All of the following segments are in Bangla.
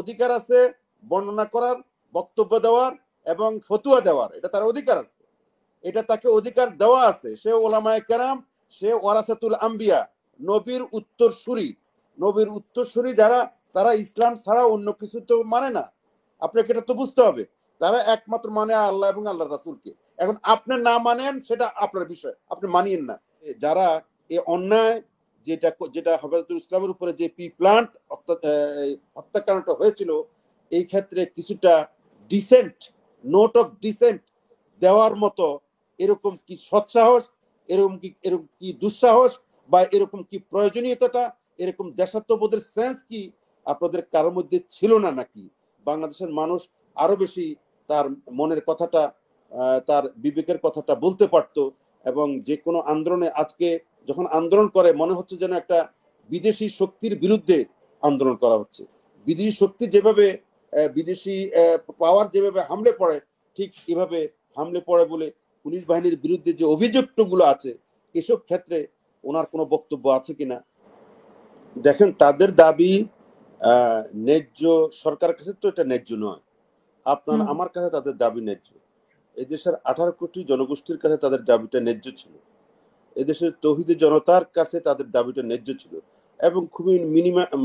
অধিকার আছে বর্ণনা করার বক্তব্য দেওয়ার এবং ফতুয়া দেওয়ার এটা তার অধিকার আছে এটা তাকে অধিকার দেওয়া আছে সে ওলামায় কেরাম সে ওয়ারাসাতুল আম্বিয়া নবীর উত্তরসূরি নবীর উত্তরসূরি যারা তারা ইসলাম ছাড়া অন্য কিছু তো মানে না আপনাকে এটা তো বুঝতে হবে তারা একমাত্র মানে আল্লাহ এবং আল্লাহ রাসুলকে এখন আপনি না মানেন সেটা আপনার বিষয় আপনি মানিয়েন না যারা এ অন্যায় যেটা যেটা হেফাজতুল ইসলামের উপরে যে পি প্লান্ট হত্যাকাণ্ডটা হয়েছিল এই ক্ষেত্রে কিছুটা ডিসেন্ট নোট অফ ডিসেন্ট দেওয়ার মতো এরকম কি সৎসাহস এরকম কি এরকম কি দুঃসাহস বা এরকম কি প্রয়োজনীয়তাটা এরকম দেশাত্মবোধের সেন্স কি আপনাদের কারো মধ্যে ছিল না নাকি বাংলাদেশের মানুষ আরো বেশি তার মনের কথাটা তার বিবেকের কথাটা বলতে পারত এবং যে কোনো আন্দোলনে আজকে যখন আন্দোলন করে মনে হচ্ছে যেন একটা বিদেশি শক্তির বিরুদ্ধে আন্দোলন করা হচ্ছে বিদেশি শক্তি যেভাবে বিদেশি পাওয়ার যেভাবে হামলে পড়ে ঠিক এভাবে হামলে পড়ে বলে পুলিশ বাহিনীর বিরুদ্ধে যে অভিযুক্তগুলো আছে এসব ক্ষেত্রে ওনার কোনো বক্তব্য আছে কিনা দেখেন তাদের দাবি ন্যায্য সরকারের কাছে তো এটা ন্যায্য নয় আপনার আমার কাছে তাদের দাবি ন্যায্য এদেশের আঠারো কোটি জনগোষ্ঠীর কাছে তাদের দাবিটা ন্যায্য ছিল এদেশের তৌহিদে জনতার কাছে তাদের দাবিটা ন্যায্য ছিল এবং খুবই মিনিমাম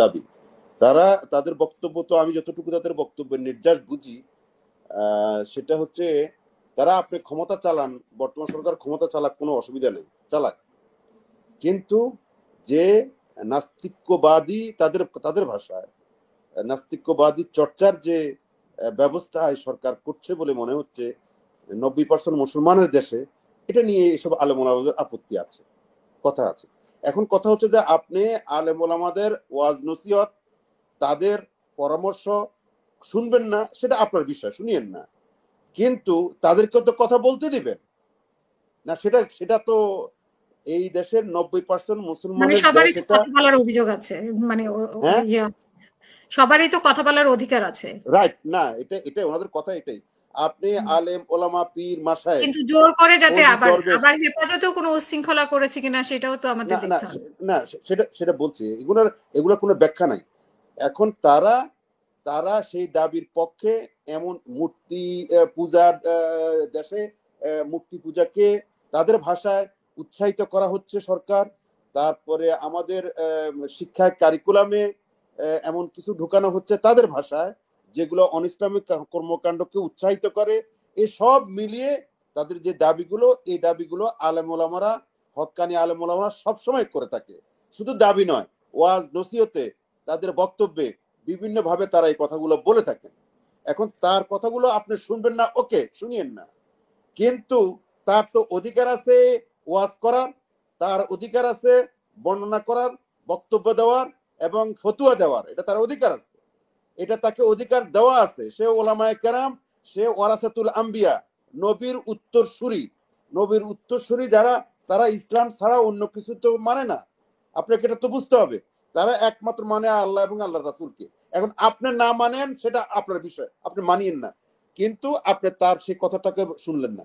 দাবি তারা তাদের বক্তব্য তো আমি যতটুকু তাদের বক্তব্যের নির্যাস বুঝি সেটা হচ্ছে তারা আপনি ক্ষমতা চালান বর্তমান সরকার ক্ষমতা চালাক কোনো অসুবিধা নেই চালাক কিন্তু যে নাস্তিক্যবাদী তাদের তাদের ভাষায় নাস্তিক্যবাদী চর্চার যে ব্যবস্থা সরকার করছে বলে মনে হচ্ছে নব্বই পার্সেন্ট মুসলমানের দেশে এটা নিয়ে এসব আলেমুলামাদের আপত্তি আছে কথা আছে এখন কথা হচ্ছে যে আপনি আলেমুলামাদের ওয়াজ নসিহত তাদের পরামর্শ শুনবেন না সেটা আপনার বিষয় শুনিয়েন না কিন্তু তাদেরকে তো কথা বলতে দিবেন না সেটা সেটা তো এই দেশের নব্বই পার্সেন্ট মুসলমান মানে অভিযোগ আছে মানে হ্যাঁ? ইয়ে সবারই তো কথা বলার অধিকার আছে রাইট না এটা এটা ওনাদের কথা এটাই আপনি আলেম ওলামা পীর মাসায় কিন্তু জোর করে যাতে আবার আবার হেফাজতে কোনো উশৃঙ্খলা করেছে কিনা সেটাও তো আমাদের দেখতে হবে না সেটা সেটা বলছি এগুলোর এগুলো কোনো ব্যাখ্যা নাই এখন তারা তারা সেই দাবির পক্ষে এমন মূর্তি পূজার দেশে মূর্তি পূজাকে তাদের ভাষায় উৎসাহিত করা হচ্ছে সরকার তারপরে আমাদের শিক্ষায় কারিকুলামে এমন কিছু ঢুকানো হচ্ছে তাদের ভাষায় যেগুলো অনিসলামিক কর্মকাণ্ডকে উৎসাহিত করে এসব মিলিয়ে তাদের যে দাবিগুলো এই দাবিগুলো আলেমুলামারা হকানি আলেমুলামারা সবসময় করে থাকে শুধু দাবি নয় ওয়াজ নসিহতে তাদের বক্তব্যে বিভিন্নভাবে তারা এই কথাগুলো বলে থাকেন এখন তার কথাগুলো আপনি শুনবেন না ওকে শুনিয়েন না কিন্তু তার তো অধিকার আছে ওয়াজ করার তার অধিকার আছে বর্ণনা করার বক্তব্য দেওয়ার এবং ফতুয়া দেওয়ার এটা তার অধিকার আছে এটা তাকে অধিকার দেওয়া আছে সে ওলামায় কেরাম সে ওয়ারাসাতুল আম্বিয়া নবীর উত্তরসূরি নবীর উত্তরসূরি যারা তারা ইসলাম ছাড়া অন্য কিছু তো মানে না আপনাকে এটা তো বুঝতে হবে তারা একমাত্র মানে আল্লাহ এবং আল্লাহ রাসুলকে এখন আপনি না মানেন সেটা আপনার বিষয় আপনি মানিয়েন না কিন্তু আপনি তার সেই কথাটাকে শুনলেন না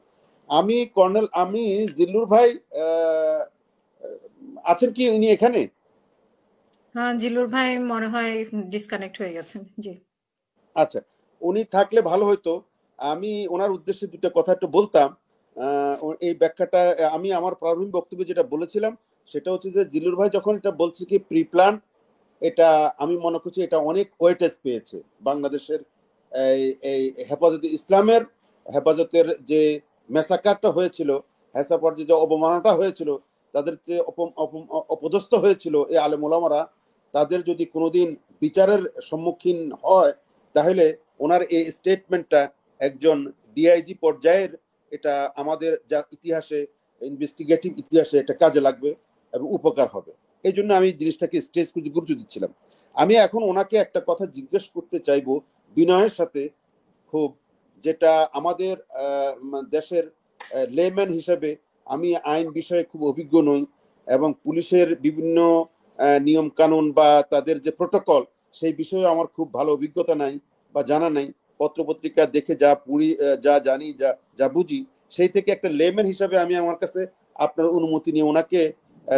আমি কর্নেল আমি জিল্লুর ভাই আছেন কি উনি এখানে হ্যাঁ, জিলুর ভাই মনে হয় ডিসকানেক্ট হয়ে গেছেন জি আচ্ছা উনি থাকলে ভালো হতো আমি ওনার উদ্দেশ্যে দুটো কথা একটু বলতাম এই ব্যাখ্যাটা আমি আমার প্রারম্ভিক বক্তব্যে যেটা বলেছিলাম সেটা হচ্ছে যে জিলুর ভাই যখন এটা বলছে কি প্রি প্ল্যান এটা আমি মনে করছি এটা অনেক ওয়েটেজ পেয়েছে বাংলাদেশের এই হেফাজতে ইসলামের হেফাজতের যে মেসাকারটা হয়েছিল হেসাপর যে অবমাননাটা হয়েছিল তাদের যে অপদস্থ হয়েছিল এই আলেমুলামারা তাদের যদি কোনোদিন বিচারের সম্মুখীন হয় তাহলে ওনার এই স্টেটমেন্টটা একজন ডিআইজি পর্যায়ের এটা আমাদের যা ইতিহাসে ইনভেস্টিগেটিভ ইতিহাসে এটা কাজে লাগবে এবং উপকার হবে এই জন্য আমি জিনিসটাকে স্টেজ করে গুরুত্ব দিচ্ছিলাম আমি এখন ওনাকে একটা কথা জিজ্ঞেস করতে চাইব বিনয়ের সাথে খুব যেটা আমাদের দেশের লেম্যান হিসেবে আমি আইন বিষয়ে খুব অভিজ্ঞ নই এবং পুলিশের বিভিন্ন নিয়ম কানুন বা তাদের যে প্রোটোকল সেই বিষয়ে আমার খুব ভালো অভিজ্ঞতা নাই বা জানা নাই পত্রপত্রিকা দেখে যা পুরি যা জানি যা যা বুঝি সেই থেকে একটা লেমের হিসাবে আমি আমার কাছে আপনার অনুমতি নিয়ে ওনাকে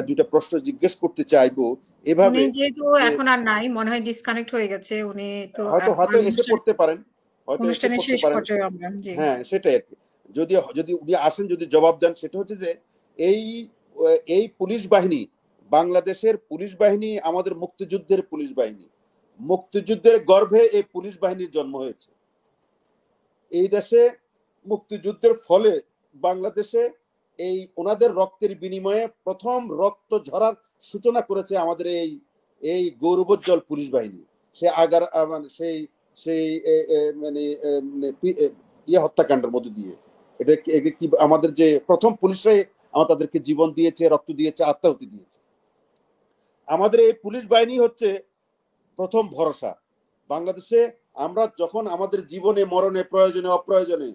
দুটা প্রশ্ন জিজ্ঞেস করতে চাইবো এভাবে যেহেতু এখন আর নাই মনে হয় ডিসকানেক্ট হয়ে গেছে উনি তো হয়তো হয়তো এসে পড়তে পারেন হয়তো হ্যাঁ সেটাই আর কি যদি যদি উনি আসেন যদি জবাব দেন সেটা হচ্ছে যে এই এই পুলিশ বাহিনী বাংলাদেশের পুলিশ বাহিনী আমাদের মুক্তিযুদ্ধের পুলিশ বাহিনী মুক্তিযুদ্ধের গর্ভে এই পুলিশ বাহিনীর জন্ম হয়েছে এই দেশে মুক্তিযুদ্ধের ফলে বাংলাদেশে এই ওনাদের রক্তের বিনিময়ে প্রথম রক্ত ঝরার সূচনা করেছে আমাদের এই এই গৌরবোজ্জ্বল পুলিশ বাহিনী সে আগার মানে সেই সেই মানে, মানে ইয়ে হত্যাকাণ্ডের মধ্যে দিয়ে এটা কি আমাদের যে প্রথম পুলিশরাই আমার তাদেরকে জীবন দিয়েছে রক্ত দিয়েছে আত্মাহুতি দিয়েছে আমাদের এই পুলিশ বাহিনী হচ্ছে প্রথম ভরসা বাংলাদেশে আমরা যখন আমাদের জীবনে মরণে প্রয়োজনে অপ্রয়োজনে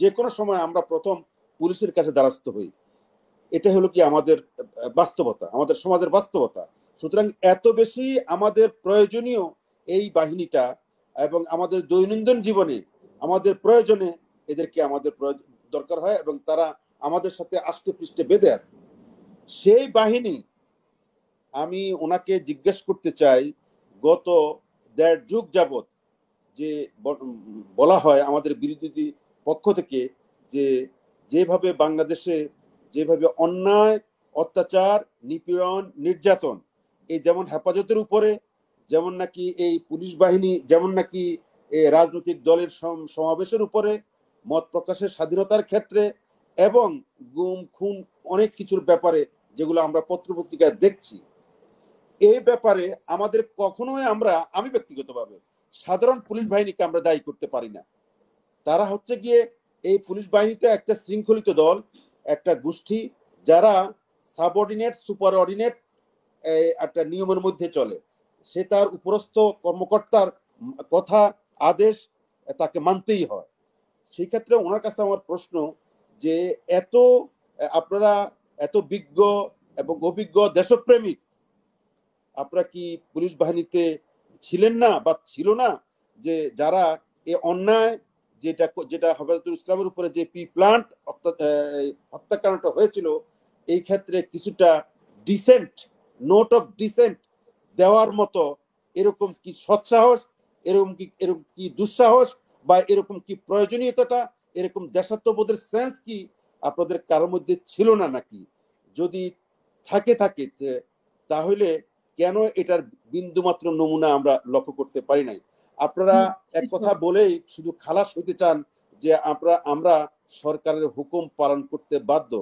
যে কোনো সময় আমরা প্রথম পুলিশের কাছে দ্বারস্থ হই এটা হলো কি আমাদের বাস্তবতা আমাদের সমাজের বাস্তবতা সুতরাং এত বেশি আমাদের প্রয়োজনীয় এই বাহিনীটা এবং আমাদের দৈনন্দিন জীবনে আমাদের প্রয়োজনে এদেরকে আমাদের দরকার হয় এবং তারা আমাদের সাথে আষ্টে পৃষ্ঠে বেঁধে আছে সেই বাহিনী আমি ওনাকে জিজ্ঞেস করতে চাই গত দেড় যুগ যাবৎ যে বলা হয় আমাদের বিরোধী পক্ষ থেকে যে যেভাবে বাংলাদেশে যেভাবে অন্যায় অত্যাচার নিপীড়ন নির্যাতন এই যেমন হেফাজতের উপরে যেমন নাকি এই পুলিশ বাহিনী যেমন নাকি রাজনৈতিক দলের সমাবেশের উপরে মত প্রকাশের স্বাধীনতার ক্ষেত্রে এবং গুম খুন অনেক কিছুর ব্যাপারে যেগুলো আমরা পত্রপত্রিকায় দেখছি এই ব্যাপারে আমাদের কখনোই আমরা আমি ব্যক্তিগতভাবে সাধারণ পুলিশ বাহিনীকে আমরা দায়ী করতে পারি না তারা হচ্ছে গিয়ে এই পুলিশ বাহিনীটা একটা শৃঙ্খলিত দল একটা গোষ্ঠী যারা সাবঅর্ডিনেট সুপারঅর্ডিনেট একটা নিয়মের মধ্যে চলে সে তার উপরস্থ কর্মকর্তার কথা আদেশ তাকে মানতেই হয় সেক্ষেত্রে ওনার কাছে আমার প্রশ্ন যে এত আপনারা এত বিজ্ঞ এবং অভিজ্ঞ দেশপ্রেমিক আপনারা কি পুলিশ বাহিনীতে ছিলেন না বা ছিল না যে যারা এ অন্যায় যেটা যেটা হফাজতুল ইসলামের উপরে যে পি প্লান্ট হত্যাকাণ্ডটা হয়েছিল এই ক্ষেত্রে কিছুটা ডিসেন্ট নোট অফ ডিসেন্ট দেওয়ার মতো এরকম কি সৎসাহস এরকম কি এরকম কি দুঃসাহস বা এরকম কি প্রয়োজনীয়তাটা এরকম দেশাত্মবোধের সেন্স কি আপনাদের কারোর মধ্যে ছিল না নাকি যদি থাকে থাকে তাহলে কেন এটার বিন্দুমাত্র নমুনা আমরা লক্ষ্য করতে পারি নাই আপনারা এক কথা বলেই শুধু খালাস হইতে চান যে আমরা আমরা সরকারের হুকুম পালন করতে বাধ্য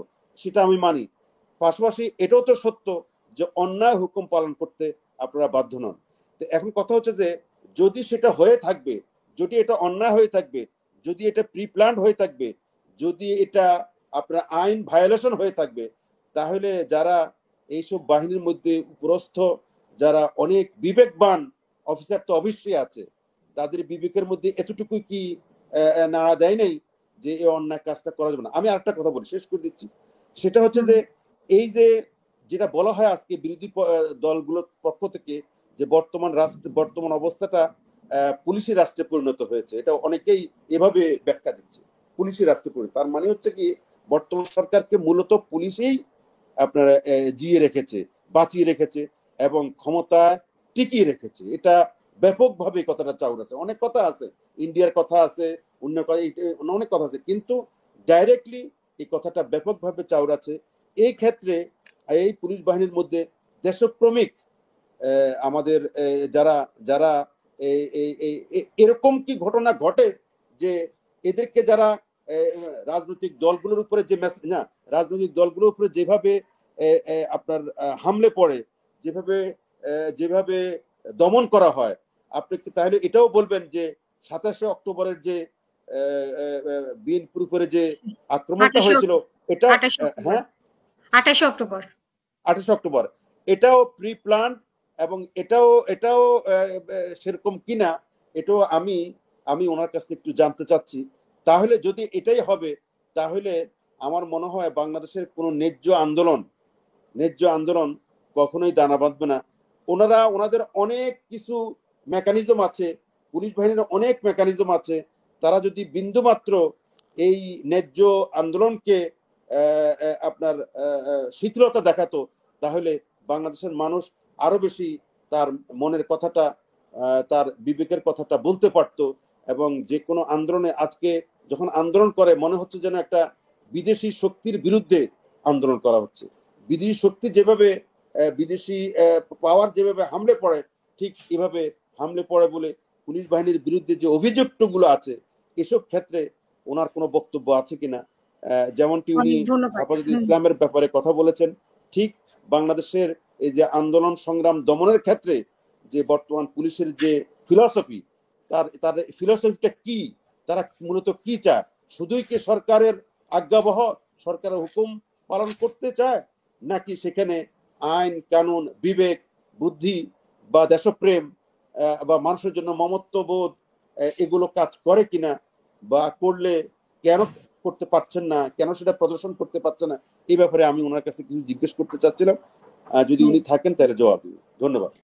সেটা আমি মানি পাশাপাশি এটাও তো সত্য যে অন্যায় হুকুম পালন করতে আপনারা বাধ্য নন তো এখন কথা হচ্ছে যে যদি সেটা হয়ে থাকবে যদি এটা অন্যায় হয়ে থাকবে যদি এটা প্রি হয়ে থাকবে যদি এটা আপনার আইন ভায়োলেশন হয়ে থাকবে তাহলে যারা এইসব বাহিনীর মধ্যে উপরস্থ যারা অনেক বিবেকবান অফিসার তো অবশ্যই আছে তাদের বিবেকের মধ্যে এতটুকু কি নাড়া দেয় নাই যে এই অন্যায় কাজটা করা যাবে না আমি আরেকটা কথা বলি শেষ করে দিচ্ছি সেটা হচ্ছে যে এই যে যেটা বলা হয় আজকে বিরোধী দলগুলোর পক্ষ থেকে যে বর্তমান রাষ্ট্র বর্তমান অবস্থাটা পুলিশি রাষ্ট্রে পরিণত হয়েছে এটা অনেকেই এভাবে ব্যাখ্যা দিচ্ছে পুলিশি রাষ্ট্রে পরিণত তার মানে হচ্ছে কি বর্তমান সরকারকে মূলত পুলিশেই আপনার জিয়ে রেখেছে বাঁচিয়ে রেখেছে এবং ক্ষমতা টিকিয়ে রেখেছে এটা ব্যাপকভাবে কথাটা চাউর আছে অনেক কথা আছে ইন্ডিয়ার কথা আছে অন্য কথা অনেক কথা আছে কিন্তু ডাইরেক্টলি এই কথাটা ব্যাপকভাবে চাউর আছে এই ক্ষেত্রে এই পুলিশ বাহিনীর মধ্যে দেশপ্রমিক আমাদের যারা যারা এরকম কি ঘটনা ঘটে যে এদেরকে যারা রাজনৈতিক দলগুলোর উপরে যে মেসেজ না রাজনৈতিক দলগুলোর উপরে যেভাবে আপনার হামলে পড়ে যেভাবে যেভাবে দমন করা হয় আপনি তাহলে এটাও বলবেন যে সাতাশে অক্টোবরের যে বিএনপির উপরে যে আক্রমণটা হয়েছিল এটা হ্যাঁ আঠাশে অক্টোবর আঠাশে অক্টোবর এটাও প্রি প্ল্যান এবং এটাও এটাও সেরকম কিনা এটাও আমি আমি ওনার কাছ থেকে একটু জানতে চাচ্ছি তাহলে যদি এটাই হবে তাহলে আমার মনে হয় বাংলাদেশের কোনো ন্যায্য আন্দোলন ন্যায্য আন্দোলন কখনোই দানা বাঁধবে না ওনারা ওনাদের অনেক কিছু মেকানিজম আছে পুলিশ বাহিনীর অনেক মেকানিজম আছে তারা যদি বিন্দুমাত্র এই ন্যায্য আন্দোলনকে আপনার শিথিলতা দেখাতো তাহলে বাংলাদেশের মানুষ আরো বেশি তার মনের কথাটা তার বিবেকের কথাটা বলতে পারত এবং যে কোনো আন্দোলনে আজকে যখন আন্দোলন করে মনে হচ্ছে যেন একটা বিদেশি শক্তির বিরুদ্ধে আন্দোলন করা হচ্ছে বিদেশি শক্তি যেভাবে বিদেশি পাওয়ার যেভাবে হামলে পড়ে ঠিক এভাবে হামলে পড়ে বলে পুলিশ বাহিনীর বিরুদ্ধে যে অভিযোগগুলো আছে এসব ক্ষেত্রে ওনার কোনো বক্তব্য আছে কিনা যেমনটি উনি আপাতত ইসলামের ব্যাপারে কথা বলেছেন ঠিক বাংলাদেশের এই যে আন্দোলন সংগ্রাম দমনের ক্ষেত্রে যে বর্তমান পুলিশের যে ফিলসফি তার তার ফিলসফিটা কি তারা মূলত কি চায় শুধুই কি সরকারের আজ্ঞাবহ সরকারের হুকুম পালন করতে চায় নাকি সেখানে আইন কানুন বিবেক বুদ্ধি বা দেশপ্রেম বা মানুষের জন্য মমত্ববোধ এগুলো কাজ করে কিনা বা করলে কেন করতে পারছেন না কেন সেটা প্রদর্শন করতে পারছে না এই ব্যাপারে আমি ওনার কাছে কিছু জিজ্ঞেস করতে চাচ্ছিলাম যদি উনি থাকেন তাহলে জবাব দিন ধন্যবাদ